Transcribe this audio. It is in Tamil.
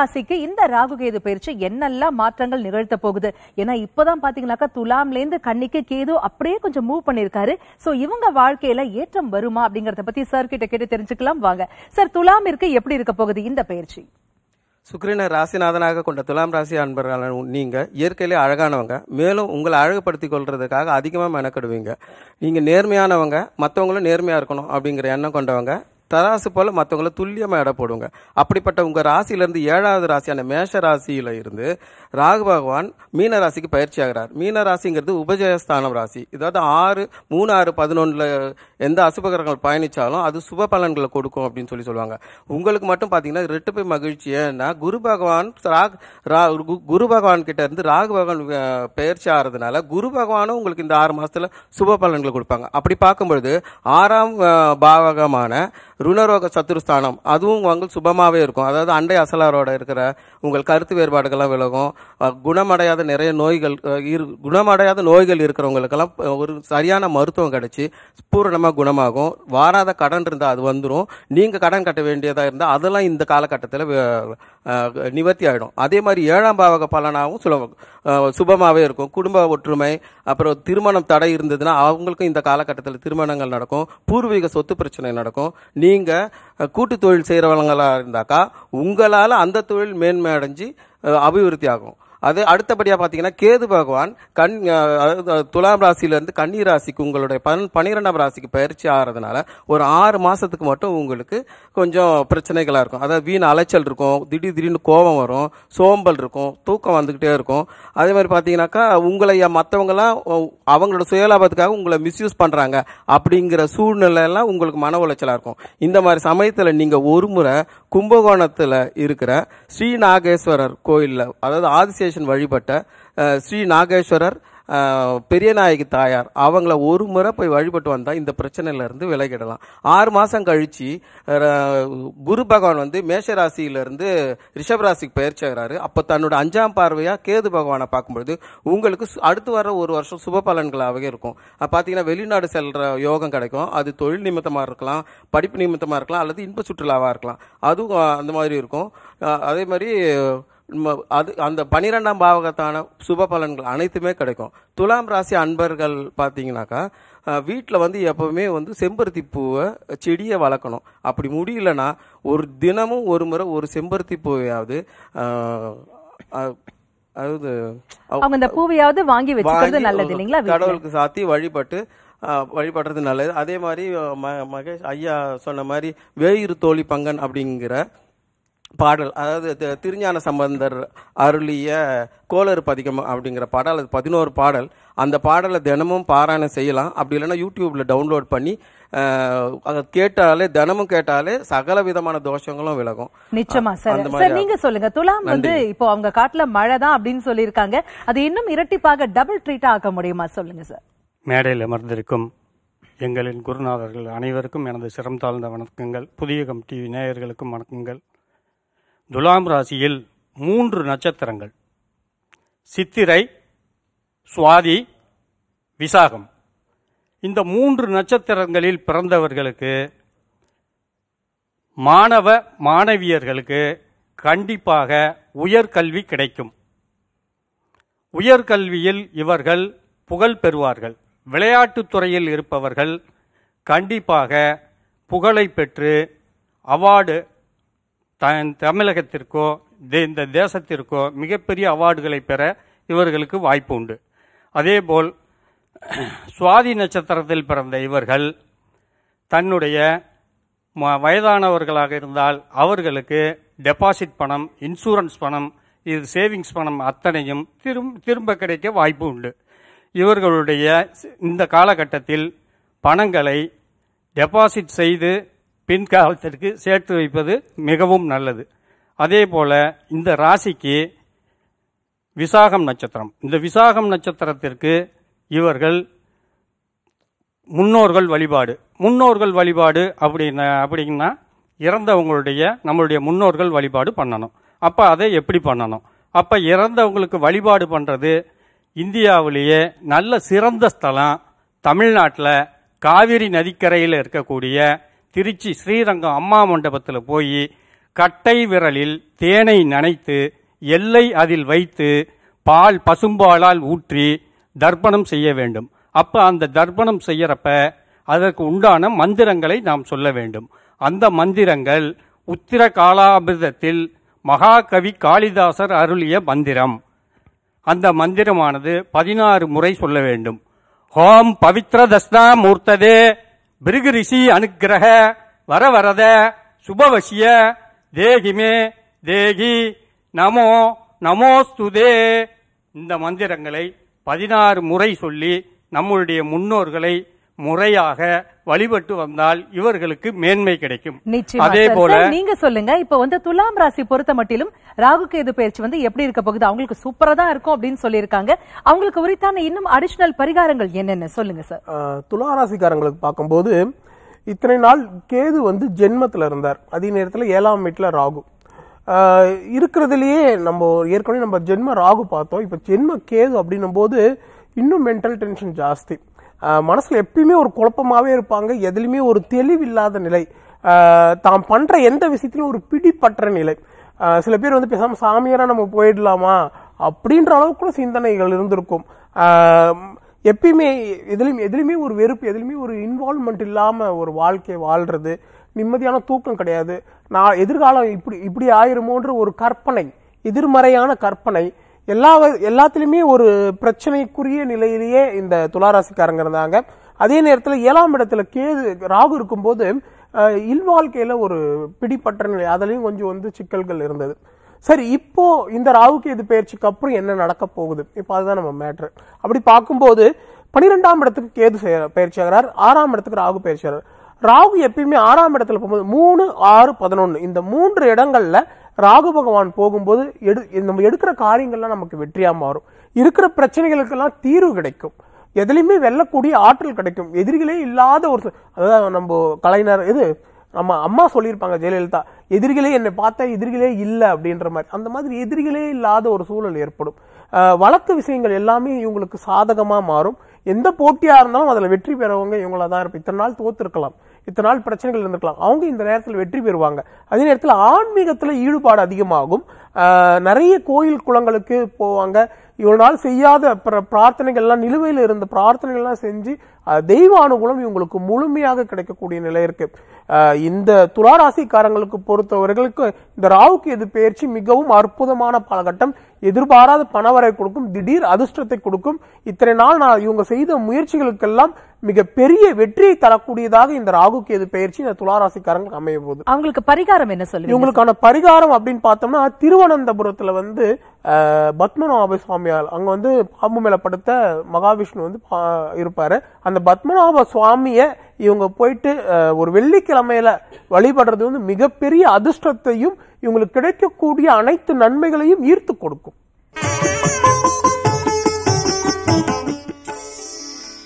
ராசிக்கு இந்த ராகு கேது பயிற்சி என்னெல்லாம் மாற்றங்கள் நிகழ்த்த போகுது ஏன்னா இப்பதான் பாத்தீங்கன்னாக்கா துலாம்ல இருந்து கண்ணிக்கு கேது அப்படியே கொஞ்சம் மூவ் பண்ணிருக்காரு சோ இவங்க வாழ்க்கையில ஏற்றம் வருமா அப்படிங்கறத பத்தி சார் கிட்ட கேட்டு தெரிஞ்சுக்கலாம் வாங்க சார் இருக்கு எப்படி இருக்க போகுது இந்த பயிற்சி சுக்ரீன ராசிநாதனாக கொண்ட துலாம் ராசி அன்பர்களான நீங்கள் இயற்கையிலே அழகானவங்க மேலும் உங்களை அழகுபடுத்தி கொள்றதுக்காக அதிகமாக மெனக்கெடுவீங்க நீங்கள் நேர்மையானவங்க மற்றவங்களும் நேர்மையாக இருக்கணும் அப்படிங்கிற எண்ணம் கொண்டவங்க தராசு போல் மற்றவங்கள துல்லியமாக எடை போடுங்க அப்படிப்பட்ட உங்கள் ராசியிலேருந்து ஏழாவது ராசியான மேஷ ராசியில் இருந்து ராகு பகவான் மீன ராசிக்கு பயிற்சி ஆகிறார் மீன ராசிங்கிறது உபஜயஸ்தானம் ராசி இதாவது ஆறு மூணு ஆறு பதினொன்றில் எந்த அசுபகரங்கள் பயணித்தாலும் அது சுப பலன்களை கொடுக்கும் அப்படின்னு சொல்லி சொல்லுவாங்க உங்களுக்கு மட்டும் பார்த்தீங்கன்னா போய் மகிழ்ச்சி ஏன்னா குரு பகவான் ராக் ரா குரு பகவான் கிட்ட இருந்து ராகு பகவான் பயிற்சி ஆகிறதுனால குரு பகவானும் உங்களுக்கு இந்த ஆறு மாதத்தில் சுப பலன்களை கொடுப்பாங்க அப்படி பார்க்கும்பொழுது ஆறாம் பாவகமான ருணரோக சத்துருஸ்தானம் அதுவும் உங்களுக்கு சுபமாகவே இருக்கும் அதாவது அண்டை அசலாரோட இருக்கிற உங்கள் கருத்து வேறுபாடுகள்லாம் விலகும் குணமடையாத நிறைய நோய்கள் இரு குணமடையாத நோய்கள் இருக்கிறவங்களுக்கெல்லாம் ஒரு சரியான மருத்துவம் கிடச்சி பூரணமாக குணமாகும் வாராத கடன் இருந்தால் அது வந்துடும் நீங்கள் கடன் கட்ட வேண்டியதாக இருந்தால் அதெல்லாம் இந்த காலகட்டத்தில் நிவர்த்தி ஆகிடும் அதே மாதிரி ஏழாம் பாவக பலனாகவும் சுல சுபமாகவே இருக்கும் குடும்ப ஒற்றுமை அப்புறம் திருமணம் தடை இருந்ததுன்னா அவங்களுக்கும் இந்த காலகட்டத்தில் திருமணங்கள் நடக்கும் பூர்வீக சொத்து பிரச்சனை நடக்கும் நீ நீங்கள் கூட்டு தொழில் செய்கிறவங்களாக இருந்தாக்கா உங்களால் அந்த தொழில் மேன்மை அடைஞ்சு அபிவிருத்தி ஆகும் அது அடுத்தபடியாக பார்த்தீங்கன்னா கேது பகவான் கண் துலாம் ராசியிலேருந்து கன்னி ராசிக்கு உங்களுடைய பன் பன்னிரெண்டாம் ராசிக்கு பயிற்சி ஆகிறதுனால ஒரு ஆறு மாதத்துக்கு மட்டும் உங்களுக்கு கொஞ்சம் பிரச்சனைகளாக இருக்கும் அதாவது வீண் அலைச்சல் இருக்கும் திடீர் திடீர்னு கோபம் வரும் சோம்பல் இருக்கும் தூக்கம் வந்துக்கிட்டே இருக்கும் அதே மாதிரி பார்த்தீங்கன்னாக்கா உங்களை மற்றவங்களாம் அவங்களோட சுயலாபத்துக்காக உங்களை மிஸ்யூஸ் பண்ணுறாங்க அப்படிங்கிற சூழ்நிலையெல்லாம் உங்களுக்கு மன உளைச்சலாக இருக்கும் இந்த மாதிரி சமயத்தில் நீங்கள் ஒரு முறை கும்பகோணத்தில் இருக்கிற ஸ்ரீநாகேஸ்வரர் கோயிலில் அதாவது ஆதிசே கணேசன் வழிபட்ட ஸ்ரீ நாகேஸ்வரர் பெரியநாயகி தாயார் அவங்கள ஒரு முறை போய் வழிபட்டு வந்தால் இந்த பிரச்சனையிலேருந்து விலகிடலாம் ஆறு மாதம் கழித்து குரு பகவான் வந்து மேஷராசியிலேருந்து ரிஷபராசிக்கு பயிற்சி ஆகிறாரு அப்போ தன்னோட அஞ்சாம் பார்வையாக கேது பகவானை பார்க்கும்பொழுது உங்களுக்கு அடுத்து வர ஒரு வருஷம் சுப பலன்களாகவே இருக்கும் பார்த்தீங்கன்னா வெளிநாடு செல்கிற யோகம் கிடைக்கும் அது தொழில் நிமித்தமாக இருக்கலாம் படிப்பு நிமித்தமாக இருக்கலாம் அல்லது இன்ப சுற்றுலாவாக இருக்கலாம் அதுவும் அந்த மாதிரி இருக்கும் அதே மாதிரி அது அந்த பனிரெண்டாம் பாவகத்தான சுப பலன்கள் அனைத்துமே கிடைக்கும் துலாம் ராசி அன்பர்கள் பார்த்தீங்கன்னாக்கா வீட்டில் வந்து எப்போவுமே வந்து செம்பருத்தி பூவை செடியை வளர்க்கணும் அப்படி முடியலன்னா ஒரு தினமும் ஒரு முறை ஒரு செம்பருத்தி பூவையாவது அதாவது அவங்க பூவையாவது வாங்கி வச்சுக்கிறது நல்லது இல்லைங்களா கடவுளுக்கு சாத்தி வழிபட்டு வழிபடுறது நல்லது அதே மாதிரி மகேஷ் ஐயா சொன்ன மாதிரி வேயிறு தோழி பங்கன் அப்படிங்கிற பாடல் அதாவது திருஞான சம்பந்தர் அருளிய கோளறு பதிகம் அப்படிங்கிற பாடல் அது பதினோரு பாடல் அந்த பாடலை தினமும் பாராயணம் செய்யலாம் அப்படி இல்லைன்னா யூடியூப்பில் டவுன்லோட் பண்ணி அதை கேட்டாலே தினமும் கேட்டாலே சகல விதமான தோஷங்களும் விலகும் நிச்சயமா சார் நீங்க சொல்லுங்க துலாம் வந்து இப்போ அவங்க காட்டுல மழை தான் அப்படின்னு சொல்லியிருக்காங்க அது இன்னும் இரட்டிப்பாக டபுள் ட்ரீட் ஆக்க முடியுமா சொல்லுங்க சார் மேடையில் அமர்ந்திருக்கும் எங்களின் குருநாதர்கள் அனைவருக்கும் எனது சிரம் தாழ்ந்த வணக்கங்கள் புதிய கம் டிவி நேயர்களுக்கும் வணக்கங்கள் துலாம் ராசியில் மூன்று நட்சத்திரங்கள் சித்திரை சுவாதி விசாகம் இந்த மூன்று நட்சத்திரங்களில் பிறந்தவர்களுக்கு மாணவ மாணவியர்களுக்கு கண்டிப்பாக உயர்கல்வி கிடைக்கும் உயர்கல்வியில் இவர்கள் புகழ் பெறுவார்கள் விளையாட்டுத் துறையில் இருப்பவர்கள் கண்டிப்பாக புகழை பெற்று அவார்டு தன் தமிழகத்திற்கோ இந்த தேசத்திற்கோ மிகப்பெரிய அவார்டுகளை பெற இவர்களுக்கு வாய்ப்பு உண்டு அதேபோல் சுவாதி நட்சத்திரத்தில் பிறந்த இவர்கள் தன்னுடைய வயதானவர்களாக இருந்தால் அவர்களுக்கு டெபாசிட் பணம் இன்சூரன்ஸ் பணம் இது சேவிங்ஸ் பணம் அத்தனையும் திரும்ப திரும்ப கிடைக்க வாய்ப்பு உண்டு இவர்களுடைய இந்த காலகட்டத்தில் பணங்களை டெபாசிட் செய்து பின்காலத்திற்கு சேர்த்து வைப்பது மிகவும் நல்லது அதே போல் இந்த ராசிக்கு விசாகம் நட்சத்திரம் இந்த விசாகம் நட்சத்திரத்திற்கு இவர்கள் முன்னோர்கள் வழிபாடு முன்னோர்கள் வழிபாடு அப்படின்னா அப்படின்னா இறந்தவங்களுடைய நம்மளுடைய முன்னோர்கள் வழிபாடு பண்ணணும் அப்போ அதை எப்படி பண்ணணும் அப்போ இறந்தவங்களுக்கு வழிபாடு பண்ணுறது இந்தியாவிலேயே நல்ல சிறந்த ஸ்தலம் தமிழ்நாட்டில் காவிரி நதிக்கரையில் இருக்கக்கூடிய திருச்சி ஸ்ரீரங்கம் அம்மா மண்டபத்தில் போய் கட்டை விரலில் தேனை நனைத்து எல்லை அதில் வைத்து பால் பசும்பாலால் ஊற்றி தர்ப்பணம் செய்ய வேண்டும் அப்போ அந்த தர்ப்பணம் செய்யறப்ப அதற்கு உண்டான மந்திரங்களை நாம் சொல்ல வேண்டும் அந்த மந்திரங்கள் உத்திர காலாபிரதத்தில் மகாகவி காளிதாசர் அருளிய மந்திரம் அந்த மந்திரமானது பதினாறு முறை சொல்ல வேண்டும் ஹோம் பவித்ர தஸ்தா மூர்த்ததே பிருகு ரிஷி அனுக்கிரக வரத சுபவசிய தேகிமே தேகி நமோ நமோஸ்துதே இந்த மந்திரங்களை பதினாறு முறை சொல்லி நம்முடைய முன்னோர்களை முறையாக வழிபட்டு வந்தால் இவர்களுக்கு மேன்மை கிடைக்கும் அதே போல நீங்க சொல்லுங்க இப்ப வந்து துலாம் ராசி பொறுத்த மட்டிலும் ராகு கேது பயிற்சி வந்து எப்படி இருக்க போகுது அவங்களுக்கு சூப்பரா தான் இருக்கும் அப்படின்னு சொல்லியிருக்காங்க அவங்களுக்கு உரித்தான இன்னும் அடிஷனல் பரிகாரங்கள் என்னென்ன சொல்லுங்க சார் துலா ராசிக்காரங்களுக்கு பார்க்கும்போது இத்தனை நாள் கேது வந்து ஜென்மத்தில் இருந்தார் அதே நேரத்தில் ஏழாம் வீட்டில் ராகு இருக்கிறதுலையே நம்ம ஏற்கனவே நம்ம ஜென்ம ராகு பார்த்தோம் இப்போ ஜென்ம கேது அப்படின்னும் போது இன்னும் மென்டல் டென்ஷன் ஜாஸ்தி மனசில் எப்பயுமே ஒரு குழப்பமாகவே இருப்பாங்க எதுலேயுமே ஒரு தெளிவில்லாத நிலை தான் பண்ணுற எந்த விஷயத்திலும் ஒரு பிடிப்பற்ற நிலை சில பேர் வந்து பேசாமல் சாமியாராக நம்ம போயிடலாமா அப்படின்ற அளவுக்கு கூட சிந்தனைகள் இருந்திருக்கும் எப்பயுமே எதுலையும் எதுலையுமே ஒரு வெறுப்பு எதுலையுமே ஒரு இன்வால்மெண்ட் இல்லாமல் ஒரு வாழ்க்கையை வாழ்கிறது நிம்மதியான தூக்கம் கிடையாது நான் எதிர்காலம் இப்படி இப்படி ஆயிருமோன்ற ஒரு கற்பனை எதிர்மறையான கற்பனை எல்லா எல்லாத்துலேயுமே ஒரு பிரச்சனைக்குரிய நிலையிலேயே இந்த துளாராசிக்காரங்க இருந்தாங்க அதே நேரத்தில் ஏழாம் இடத்துல கேது ராகு இருக்கும்போது இல்வாழ்க்கையில் ஒரு பிடிப்பற்ற நிலை அதுலேயும் கொஞ்சம் வந்து சிக்கல்கள் இருந்தது சரி இப்போ இந்த ராகுக்கு கேது பயிற்சிக்கு அப்புறம் என்ன நடக்க போகுது இப்போ அதுதான் நம்ம மேட்ரு அப்படி பார்க்கும்போது பனிரெண்டாம் இடத்துக்கு கேது பயிற்சி ஆகிறார் ஆறாம் இடத்துக்கு ராகு பயிற்சி ஆகிறார் ராகு எப்பயுமே ஆறாம் இடத்துல போகும்போது மூணு ஆறு பதினொன்று இந்த மூன்று இடங்கள்ல ராகு பகவான் போகும்போது எடு நம்ம எடுக்கிற காரியங்கள்லாம் நமக்கு வெற்றியாக மாறும் இருக்கிற பிரச்சனைகளுக்கெல்லாம் தீர்வு கிடைக்கும் எதுலையுமே வெல்லக்கூடிய ஆற்றல் கிடைக்கும் எதிரிகளே இல்லாத ஒரு அதாவது நம்ம கலைஞர் இது நம்ம அம்மா சொல்லியிருப்பாங்க ஜெயலலிதா எதிரிகளே என்னை பார்த்தா எதிரிகளே இல்லை அப்படின்ற மாதிரி அந்த மாதிரி எதிரிகளே இல்லாத ஒரு சூழல் ஏற்படும் வழக்கு விஷயங்கள் எல்லாமே இவங்களுக்கு சாதகமாக மாறும் எந்த போட்டியாக இருந்தாலும் அதில் வெற்றி பெறவங்க இவங்கள தான் இருப்போம் இத்தனை நாள் தோத்துருக்கலாம் இத்தனை நாள் பிரச்சனைகள் இருந்திருக்கலாம் அவங்க இந்த நேரத்தில் வெற்றி பெறுவாங்க அதே நேரத்தில் ஆன்மீகத்தில் ஈடுபாடு அதிகமாகும் நிறைய கோயில் குளங்களுக்கு போவாங்க இவ்வளவு நாள் செய்யாத பிரார்த்தனைகள்லாம் நிலுவையில் இருந்த பிரார்த்தனைகள்லாம் செஞ்சு தெய்வ அனுகூலம் இவங்களுக்கு முழுமையாக கிடைக்கக்கூடிய நிலை இருக்கு இந்த துளாராசிக்காரங்களுக்கு பொறுத்தவர்களுக்கு இந்த ராவுக்கு எது பயிற்சி மிகவும் அற்புதமான காலகட்டம் எதிர்பாராத பணவரை கொடுக்கும் திடீர் அதிர்ஷ்டத்தை கொடுக்கும் இத்தனை நாள் நான் இவங்க செய்த முயற்சிகளுக்கெல்லாம் மிகப்பெரிய வெற்றியை தரக்கூடியதாக இந்த ராகு கேது பயிற்சி இந்த துளாராசிக்காரங்களுக்கு அமைய போகுது அவங்களுக்கு பரிகாரம் என்ன சொல்லுங்க இவங்களுக்கான பரிகாரம் அப்படின்னு பார்த்தோம்னா திருவனந்தபுரத்துல வந்து பத்மநாப சுவாமியால் அங்க வந்து பாம்பு மேல படுத்த மகாவிஷ்ணு வந்து இருப்பாரு அந்த பத்மநாப சுவாமிய இவங்க போயிட்டு ஒரு வெள்ளிக்கிழமையில வழிபடுறது வந்து மிகப்பெரிய அதிர்ஷ்டத்தையும் இவங்களுக்கு கிடைக்கக்கூடிய அனைத்து நன்மைகளையும் ஈர்த்து கொடுக்கும்